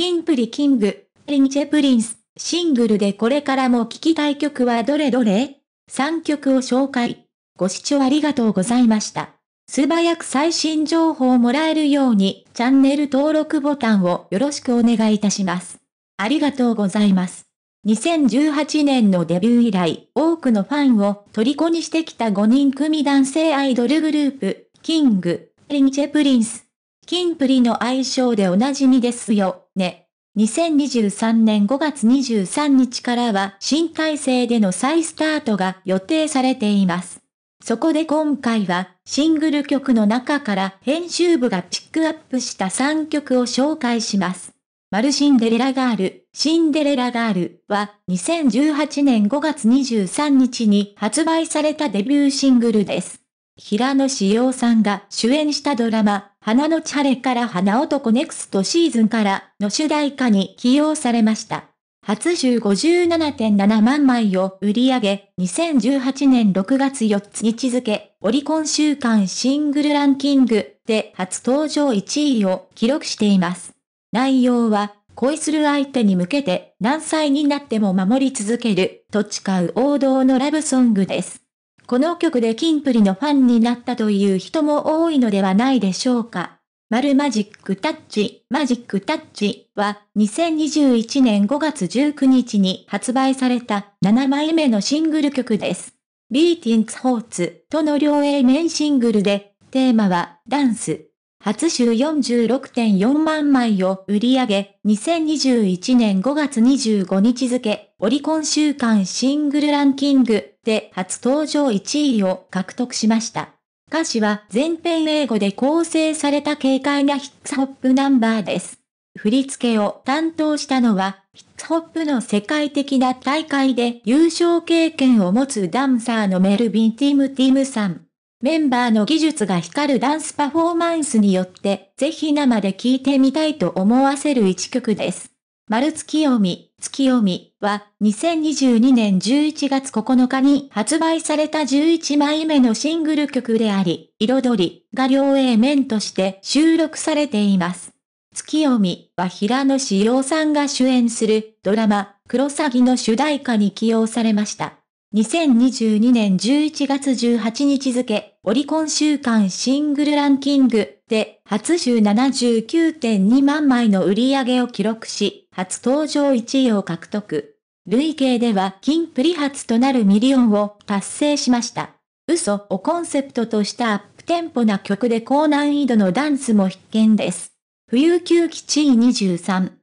キンプリキング、リンチェプリンス、シングルでこれからも聴きたい曲はどれどれ ?3 曲を紹介。ご視聴ありがとうございました。素早く最新情報をもらえるようにチャンネル登録ボタンをよろしくお願いいたします。ありがとうございます。2018年のデビュー以来、多くのファンを虜にしてきた5人組男性アイドルグループ、キング、リンチェプリンス。キンプリの愛称でおなじみですよ。ね。2023年5月23日からは新体制での再スタートが予定されています。そこで今回はシングル曲の中から編集部がピックアップした3曲を紹介します。マルシンデレラガール、シンデレラガールは2018年5月23日に発売されたデビューシングルです。平野紫耀さんが主演したドラマ、花のチャレから花男ネクストシーズンからの主題歌に起用されました。初週57.7万枚を売り上げ、2018年6月4日日付、オリコン週間シングルランキングで初登場1位を記録しています。内容は、恋する相手に向けて何歳になっても守り続けると誓う王道のラブソングです。この曲でキンプリのファンになったという人も多いのではないでしょうか。マルマジックタッチ、マジックタッチは2021年5月19日に発売された7枚目のシングル曲です。ビーティンツホーツとの両 A 面シングルで、テーマはダンス。初週46.4万枚を売り上げ、2021年5月25日付、オリコン週間シングルランキングで初登場1位を獲得しました。歌詞は全編英語で構成された軽快なヒッツホップナンバーです。振り付けを担当したのは、ヒッツホップの世界的な大会で優勝経験を持つダンサーのメルビン・ティム・ティムさん。メンバーの技術が光るダンスパフォーマンスによって、ぜひ生で聴いてみたいと思わせる一曲です。丸月読み、月読みは2022年11月9日に発売された11枚目のシングル曲であり、彩りが両 A 面として収録されています。月読みは平野志陽さんが主演するドラマ、クロサギの主題歌に起用されました。2022年11月18日付、オリコン週間シングルランキングで、初週79.2万枚の売り上げを記録し、初登場1位を獲得。累計では金プリ初となるミリオンを達成しました。嘘をコンセプトとしたアップテンポな曲で高難易度のダンスも必見です。冬休憩地位23。